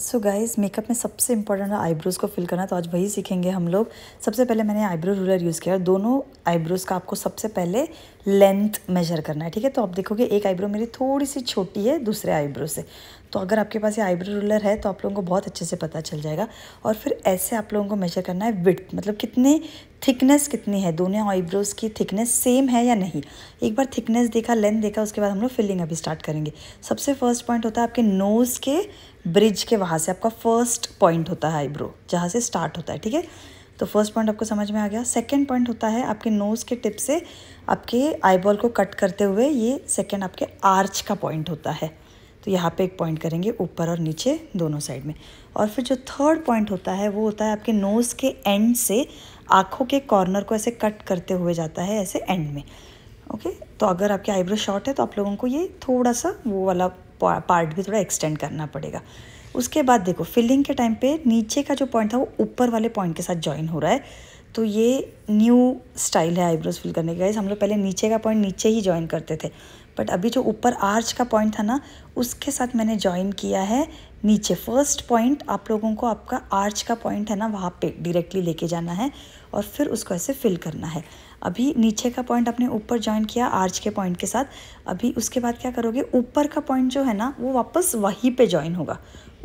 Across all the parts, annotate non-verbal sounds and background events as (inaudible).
so guys makeup में सबसे important है आईब्रोज़ को फिल करना तो आज वही सीखेंगे हम लोग सबसे पहले मैंने आईब्रो रूलर यूज़ किया और दोनों आईब्रोज़ का आपको सबसे पहले लेंथ मेजर करना है ठीक है तो आप देखोगे एक आईब्रो मेरी थोड़ी सी छोटी है दूसरे आईब्रो से तो अगर आपके पास ये आईब्रो रूलर है तो आप लोगों को बहुत अच्छे से पता चल जाएगा और फिर ऐसे आप लोगों को मेजर करना है विथ मतलब कितने थिकनेस कितनी है दोनों आईब्रोज़ की थिकनेस सेम है या नहीं एक बार थिकनेस देखा लेंथ देखा उसके बाद हम लोग फिलिंग अभी स्टार्ट करेंगे सबसे फर्स्ट पॉइंट होता है आपके नोज़ के ब्रिज के वहाँ से आपका फर्स्ट पॉइंट होता है आईब्रो जहाँ से स्टार्ट होता है ठीक है तो फर्स्ट पॉइंट आपको समझ में आ गया सेकेंड पॉइंट होता है आपके नोज़ के टिप से आपके आईबॉल को कट करते हुए ये सेकेंड आपके आर्च का पॉइंट होता है तो यहाँ पे एक पॉइंट करेंगे ऊपर और नीचे दोनों साइड में और फिर जो थर्ड पॉइंट होता है वो होता है आपके नोज़ के एंड से आँखों के कॉर्नर को ऐसे कट करते हुए जाता है ऐसे एंड में ओके तो अगर आपके आईब्रो शॉर्ट है तो आप लोगों को ये थोड़ा सा वो वाला पार्ट भी थोड़ा एक्सटेंड करना पड़ेगा उसके बाद देखो फिलिंग के टाइम पे नीचे का जो पॉइंट था वो ऊपर वाले पॉइंट के साथ ज्वाइन हो रहा है तो ये न्यू स्टाइल है आईब्रोज फिल करने के गाइस हम लोग पहले नीचे का पॉइंट नीचे ही ज्वाइन करते थे बट अभी जो ऊपर आर्च का पॉइंट था ना उसके साथ मैंने ज्वाइन किया है नीचे फर्स्ट पॉइंट आप लोगों को आपका आर्च का पॉइंट है ना वहाँ पे डायरेक्टली लेके जाना है और फिर उसको ऐसे फिल करना है अभी नीचे का पॉइंट आपने ऊपर ज्वाइन किया आर्च के पॉइंट के साथ अभी उसके बाद क्या करोगे ऊपर का पॉइंट जो है ना वो वापस वहीं पर ज्वाइन होगा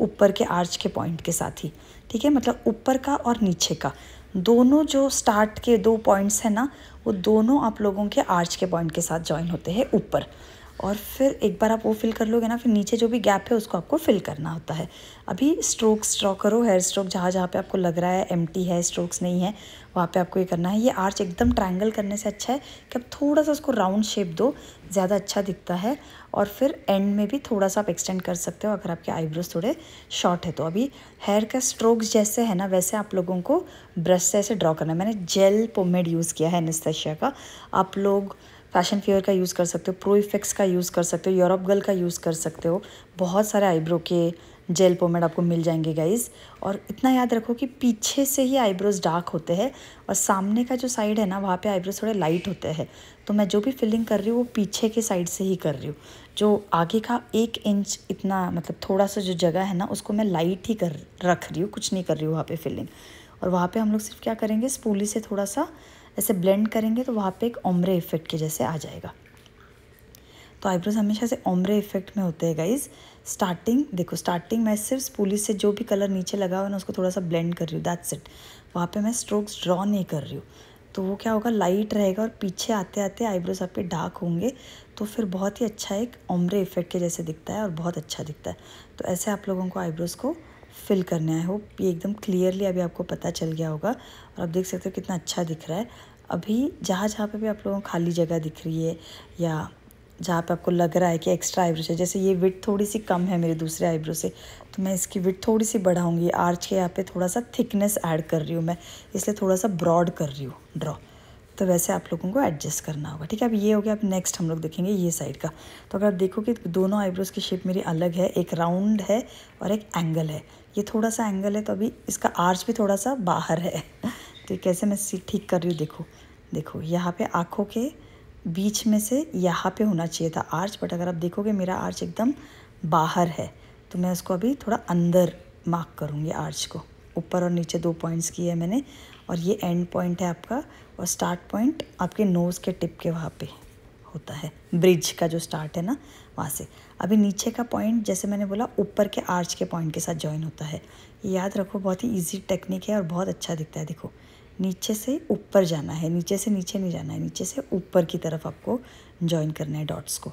ऊपर के आर्च के पॉइंट के साथ ही ठीक है मतलब ऊपर का और नीचे का दोनों जो स्टार्ट के दो पॉइंट्स हैं ना वो दोनों आप लोगों के आर्च के पॉइंट के साथ जॉइन होते हैं ऊपर और फिर एक बार आप वो फिल कर लोगे ना फिर नीचे जो भी गैप है उसको आपको फिल करना होता है अभी स्ट्रोक्स ड्रॉ करो हेयर स्ट्रोक जहाँ जहाँ पे आपको लग रहा है एम है स्ट्रोक्स नहीं है वहाँ पे आपको ये करना है ये आर्च एकदम ट्रायंगल करने से अच्छा है कि आप थोड़ा सा उसको राउंड शेप दो ज़्यादा अच्छा दिखता है और फिर एंड में भी थोड़ा सा आप एक्सटेंड कर सकते हो अगर आपके आईब्रोज थोड़े शॉर्ट है तो अभी हेयर का स्ट्रोक्स जैसे है ना वैसे आप लोगों को ब्रश से ऐसे ड्रॉ करना है मैंने जेल पोमेड यूज़ किया है एनेस्थेशिया का आप लोग फैशन फेयर का यूज़ कर सकते हो प्रो इफेक्ट्स का यूज़ कर सकते हो यूरोप गर्ल का यूज़ कर सकते हो बहुत सारे आईब्रो के जेल पोमेड आपको मिल जाएंगे गाइज और इतना याद रखो कि पीछे से ही आईब्रोज डार्क होते हैं और सामने का जो साइड है ना वहाँ पे आईब्रोज थोड़े लाइट होते हैं तो मैं जो भी फिलिंग कर रही हूँ वो पीछे के साइड से ही कर रही हूँ जो आगे का एक इंच इतना मतलब थोड़ा सा जो जगह है ना उसको मैं लाइट ही कर रख रही हूँ कुछ नहीं कर रही हूँ वहाँ पर फिलिंग और वहाँ पर हम लोग सिर्फ क्या करेंगे स्पूली से थोड़ा सा ऐसे ब्लेंड करेंगे तो वहाँ पे एक ओमरे इफ़ेक्ट के जैसे आ जाएगा तो आईब्रोज हमेशा से ओमरे इफेक्ट में होते हैं गाइज स्टार्टिंग देखो स्टार्टिंग मैं सिर्फ पुलिस से जो भी कलर नीचे लगा हुआ है ना उसको थोड़ा सा ब्लेंड कर रही हूँ दैट्स इट वहाँ पे मैं स्ट्रोक्स ड्रॉ नहीं कर रही हूँ तो वो क्या होगा लाइट रहेगा और पीछे आते आते आईब्रोज आपके डार्क होंगे तो फिर बहुत ही अच्छा एक ओमरे इफेक्ट के जैसे दिखता है और बहुत अच्छा दिखता है तो ऐसे आप लोगों को आईब्रोज़ को फिल करना है होप ये एकदम क्लियरली अभी आपको पता चल गया होगा और आप देख सकते हो कितना अच्छा दिख रहा है अभी जहाँ जहाँ पे भी आप लोगों को खाली जगह दिख रही है या जहाँ पे आपको लग रहा है कि एक्स्ट्रा आईब्रो है जैसे ये विथ थोड़ी सी कम है मेरे दूसरे आईब्रो से तो मैं इसकी विथ थोड़ी सी बढ़ाऊँगी आर्च के यहाँ पर थोड़ा सा थिकनेस ऐड कर रही हूँ मैं इसलिए थोड़ा सा ब्रॉड कर रही हूँ ड्रॉ तो वैसे आप लोगों को एडजस्ट करना होगा ठीक है अब ये हो गया अब नेक्स्ट हम लोग देखेंगे ये साइड का तो अगर आप देखो कि दोनों आईब्रोज़ की शेप मेरी अलग है एक राउंड है और एक एंगल है ये थोड़ा सा एंगल है तो अभी इसका आर्च भी थोड़ा सा बाहर है (laughs) तो कैसे मैं सी ठीक कर रही हूँ देखो देखो यहाँ पे आँखों के बीच में से यहाँ पे होना चाहिए था आर्च बट अगर आप देखोगे मेरा आर्च एकदम बाहर है तो मैं उसको अभी थोड़ा अंदर मार्क करूँगी आर्च को ऊपर और नीचे दो पॉइंट्स किए हैं मैंने और ये एंड पॉइंट है आपका और स्टार्ट पॉइंट आपके नोज़ के टिप के वहाँ पे होता है ब्रिज का जो स्टार्ट है ना वहाँ से अभी नीचे का पॉइंट जैसे मैंने बोला ऊपर के आर्च के पॉइंट के साथ ज्वाइन होता है याद रखो बहुत ही ईजी टेक्निक है और बहुत अच्छा दिखता है देखो नीचे से ऊपर जाना है नीचे से नीचे नहीं जाना है नीचे से ऊपर की तरफ आपको ज्वाइन करना है डॉट्स को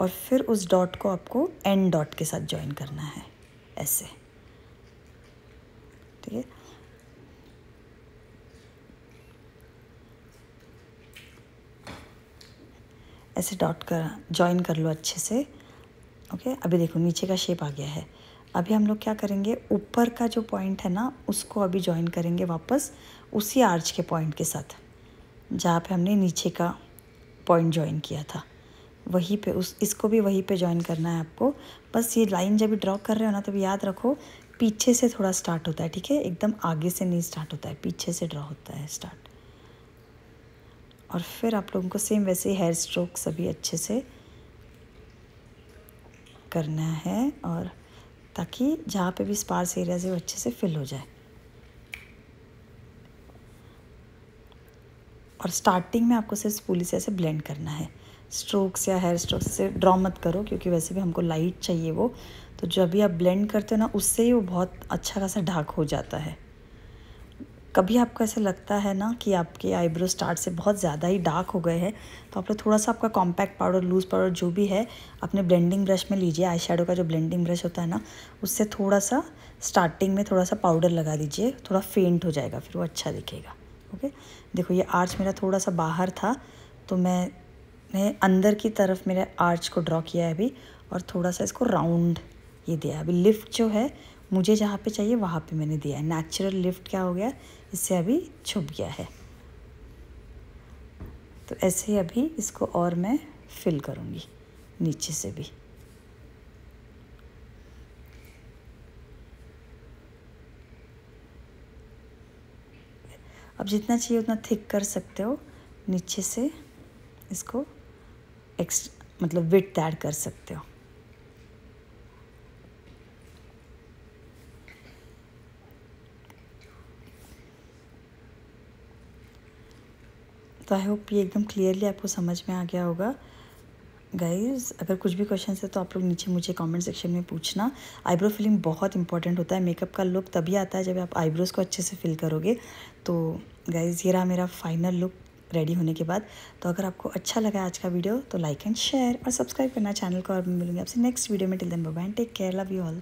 और फिर उस डॉट को आपको एंड डॉट के साथ ज्वाइन करना है ऐसे ठीक है ऐसे डॉट कर ज्वाइन कर लो अच्छे से ओके अभी देखो नीचे का शेप आ गया है अभी हम लोग क्या करेंगे ऊपर का जो पॉइंट है ना उसको अभी ज्वाइन करेंगे वापस उसी आर्च के पॉइंट के साथ जहाँ पे हमने नीचे का पॉइंट ज्वाइन किया था वहीं पे उस इसको भी वहीं पे ज्वाइन करना है आपको बस ये लाइन जब ड्रॉ कर रहे हो ना तब याद रखो पीछे से थोड़ा स्टार्ट होता है ठीक है एकदम आगे से नहीं स्टार्ट होता है पीछे से ड्रॉ होता है स्टार्ट और फिर आप लोगों को सेम वैसे हेयर स्ट्रोक सभी अच्छे से करना है और ताकि जहाँ पे भी स्पार्स एरियाज है वो अच्छे से फिल हो जाए और स्टार्टिंग में आपको सिर्फ पुलिस से ऐसे ब्लेंड करना है स्ट्रोक्स या हेयर स्ट्रोक्स से ड्रॉ मत करो क्योंकि वैसे भी हमको लाइट चाहिए वो तो जब भी आप ब्लेंड करते हो ना उससे ही वो बहुत अच्छा खासा ढाक हो जाता है कभी आपको ऐसा लगता है ना कि आपके आईब्रो स्टार्ट से बहुत ज़्यादा ही डार्क हो गए हैं तो आप लोग थोड़ा सा आपका कॉम्पैक्ट पाउडर लूज़ पाउडर जो भी है अपने ब्लेंडिंग ब्रश में लीजिए आई का जो ब्लेंडिंग ब्रश होता है ना उससे थोड़ा सा स्टार्टिंग में थोड़ा सा पाउडर लगा दीजिए थोड़ा फेंट हो जाएगा फिर वो अच्छा दिखेगा ओके देखो ये आर्च मेरा थोड़ा सा बाहर था तो मैं मैं अंदर की तरफ मेरे आर्च को ड्रॉ किया है अभी और थोड़ा सा इसको राउंड ये दिया है अभी लिफ्ट जो है मुझे जहाँ पे चाहिए वहाँ पे मैंने दिया है नेचुरल लिफ्ट क्या हो गया इससे अभी छुप गया है तो ऐसे ही अभी इसको और मैं फिल करूँगी नीचे से भी अब जितना चाहिए उतना थिक कर सकते हो नीचे से इसको एक्स मतलब विट ऐड कर सकते हो तो आई होप ये एकदम क्लियरली आपको समझ में आ गया होगा गाइज अगर कुछ भी क्वेश्चन है तो आप लोग नीचे मुझे कमेंट सेक्शन में पूछना आईब्रो फिलिंग बहुत इंपॉर्टेंट होता है मेकअप का लुक तभी आता है जब आप आईब्रोज़ को अच्छे से फिल करोगे तो गाइज़ ये रहा मेरा फाइनल लुक रेडी होने के बाद तो अगर आपको अच्छा लगा आज का वीडियो तो लाइक एंड शेयर और सब्सक्राइब करना चैनल को और मिलूंगी आपसे नेक्स्ट वीडियो में till then bye and take care love you all